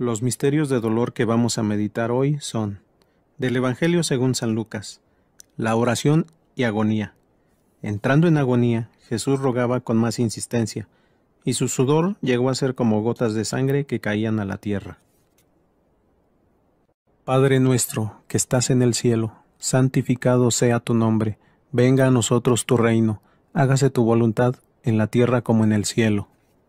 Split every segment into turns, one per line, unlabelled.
Los misterios de dolor que vamos a meditar hoy son del Evangelio según San Lucas, la oración y agonía. Entrando en agonía, Jesús rogaba con más insistencia, y su sudor llegó a ser como gotas de sangre que caían a la tierra. Padre nuestro, que estás en el cielo, santificado sea tu nombre, venga a nosotros tu reino, hágase tu voluntad en la tierra como en el cielo.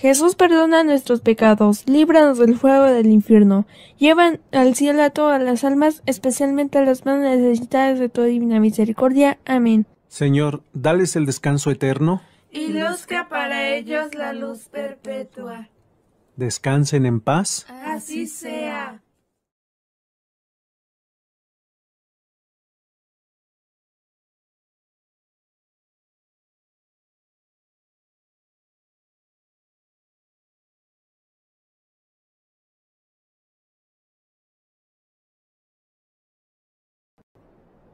Jesús perdona nuestros pecados, líbranos del fuego del infierno, llevan al cielo a todas las almas, especialmente a las más necesitadas de tu divina misericordia.
Amén. Señor, dales el descanso eterno.
Y luzca para ellos la luz perpetua.
Descansen en paz.
Así sea.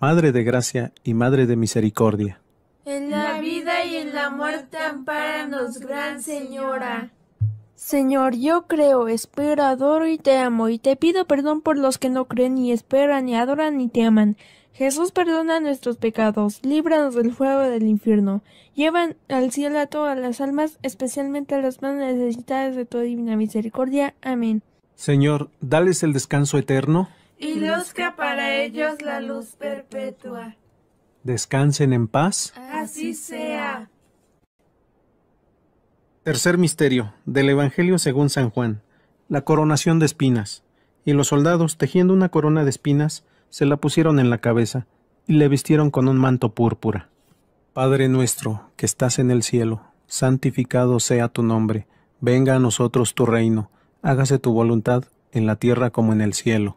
Madre de gracia y Madre de misericordia.
En la vida y en la muerte, nos, Gran Señora. Señor, yo creo, espero, adoro y te amo, y te pido perdón por los que no creen, ni esperan, ni adoran, ni te aman. Jesús perdona nuestros pecados, líbranos del fuego del infierno, llevan al cielo a todas las almas, especialmente a las más necesitadas de tu divina misericordia. Amén.
Señor, dales el descanso eterno
y luzca para ellos la luz
perpetua.
Descansen en paz.
Así sea.
Tercer misterio del Evangelio según San Juan, la coronación de espinas. Y los soldados, tejiendo una corona de espinas, se la pusieron en la cabeza y le vistieron con un manto púrpura. Padre nuestro, que estás en el cielo, santificado sea tu nombre, venga a nosotros tu reino, hágase tu voluntad en la tierra como en el cielo.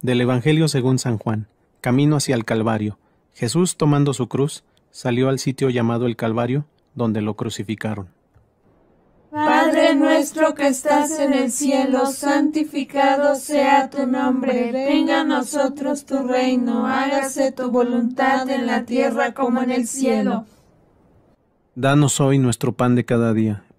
del Evangelio según San Juan, camino hacia el Calvario. Jesús, tomando su cruz, salió al sitio llamado el Calvario, donde lo crucificaron.
Padre
nuestro que estás en el cielo, santificado sea tu nombre. Venga a nosotros tu reino, hágase tu voluntad en la tierra como en el cielo.
Danos hoy nuestro pan de cada día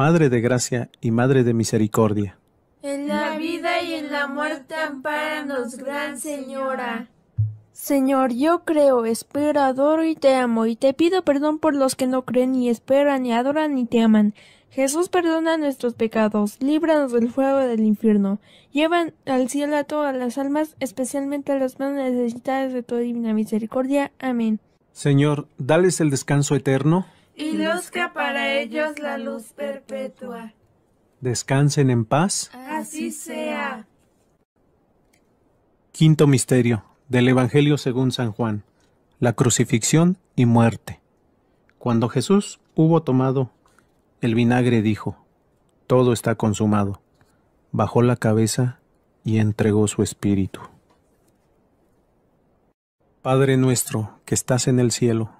Madre de gracia y Madre de misericordia.
En la vida y en la muerte, nos, Gran Señora. Señor, yo creo, espero, adoro y te amo, y te pido perdón por los que no creen, ni esperan, ni adoran, ni te aman. Jesús perdona nuestros pecados, líbranos del fuego del infierno, llevan al cielo a todas las almas, especialmente a las más necesitadas de tu divina misericordia. Amén.
Señor, dales el descanso eterno
y luzca para ellos la luz
perpetua.
Descansen en paz.
Así sea.
Quinto misterio del Evangelio según San Juan, la crucifixión y muerte. Cuando Jesús hubo tomado el vinagre dijo, todo está consumado. Bajó la cabeza y entregó su espíritu. Padre nuestro que estás en el cielo,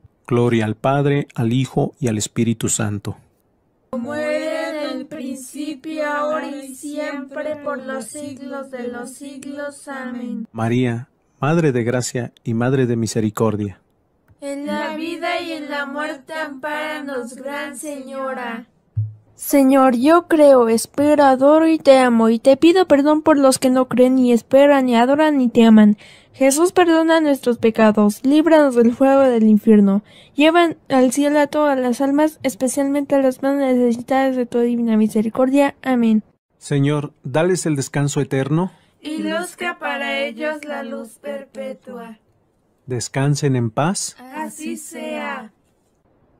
Gloria al Padre, al Hijo y al Espíritu Santo.
Como era en el principio, ahora y siempre, por los siglos de los siglos. Amén.
María, Madre de Gracia y Madre de Misericordia.
En la vida y en la muerte, ampáranos, Gran Señora. Señor, yo creo, espero, adoro y te amo, y te pido perdón por los que no creen ni esperan, ni adoran, ni te aman. Jesús perdona nuestros pecados, líbranos del fuego del infierno, llevan al cielo a todas las almas, especialmente a las más necesitadas de tu divina misericordia. Amén.
Señor, dales el descanso eterno.
Y luzca para ellos la luz perpetua.
Descansen en paz.
Así sea.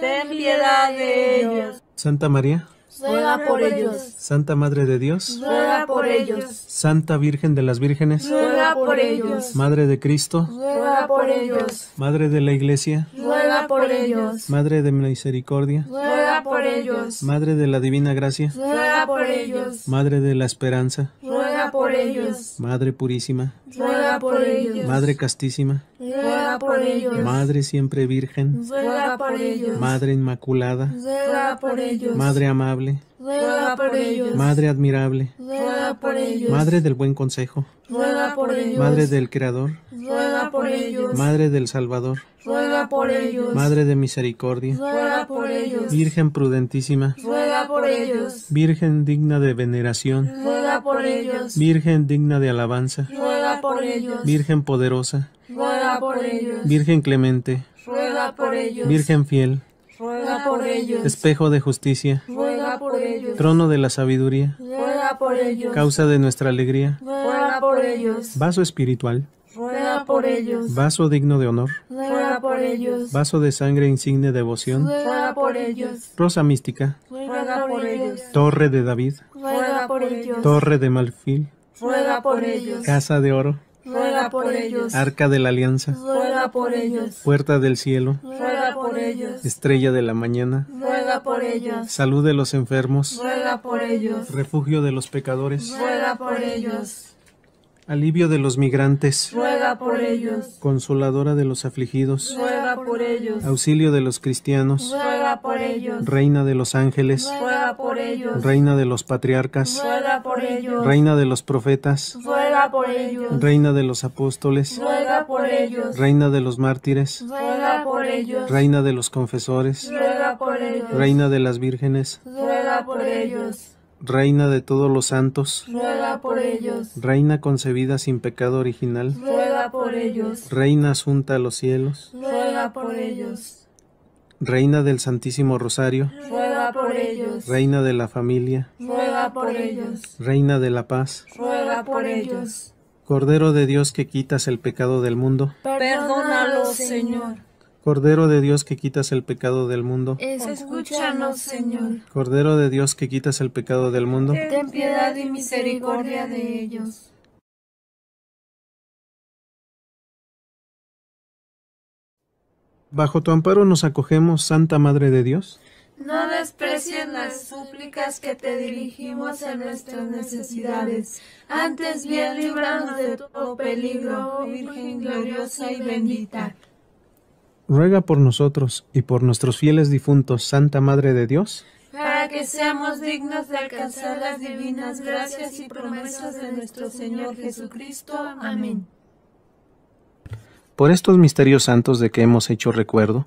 ten piedad de ellos.
Santa María,
ruega por ellos.
Santa Madre de Dios,
ruega por ellos.
Santa Virgen de las Vírgenes, ruega
por ellos.
Madre de Cristo,
ruega por ellos.
Madre de la Iglesia,
ruega por ellos.
Madre de Misericordia,
ruega por ellos.
Madre de la Divina Gracia,
ruega por ellos.
Madre de la Esperanza,
ruega por ellos.
Madre Purísima,
ruega por ellos. Madre
Castísima, Madre siempre virgen, Madre inmaculada, Madre amable, Madre admirable, Madre del buen consejo,
Madre del Creador, Madre
del Salvador, Madre de misericordia, Virgen prudentísima, Virgen digna de veneración,
ruega por ellos.
Virgen digna de alabanza,
ruega por ellos. Virgen
poderosa, Virgen clemente, Virgen fiel, Espejo de justicia, Trono de la sabiduría, Causa de nuestra alegría, Vaso espiritual, Vaso digno de honor, Vaso de sangre insigne de devoción, Rosa mística, Torre de David, Torre de Malfil, Casa de oro, Arca de la Alianza, Puerta del Cielo, Estrella de la Mañana, Salud de los enfermos, Refugio de los pecadores, Alivio de los migrantes, Consoladora de los afligidos, Auxilio de los cristianos, Reina de los ángeles, Reina de los patriarcas, Reina de los profetas, Reina de los apóstoles, Reina de los mártires, Reina de los confesores, Reina de las vírgenes, Reina de todos los santos, Reina concebida sin pecado original, Reina asunta a los cielos, Reina del Santísimo Rosario, Reina de la familia,
por ellos.
Reina de la paz,
ruega por ellos.
Cordero de Dios que quitas el pecado del mundo,
perdónalos, Señor.
Cordero de Dios que quitas el pecado del mundo,
escúchanos, Señor.
Cordero de Dios que quitas el pecado del mundo,
ten piedad y misericordia de ellos.
Bajo tu amparo nos acogemos, Santa Madre de Dios.
No
desprecien las súplicas que te dirigimos en nuestras necesidades. Antes bien, líbranos de todo peligro, oh Virgen gloriosa y bendita.
Ruega por nosotros y por nuestros fieles difuntos, Santa Madre de Dios,
para que seamos dignos de alcanzar las divinas gracias y promesas de nuestro Señor Jesucristo. Amén.
Por estos misterios santos de que hemos hecho recuerdo,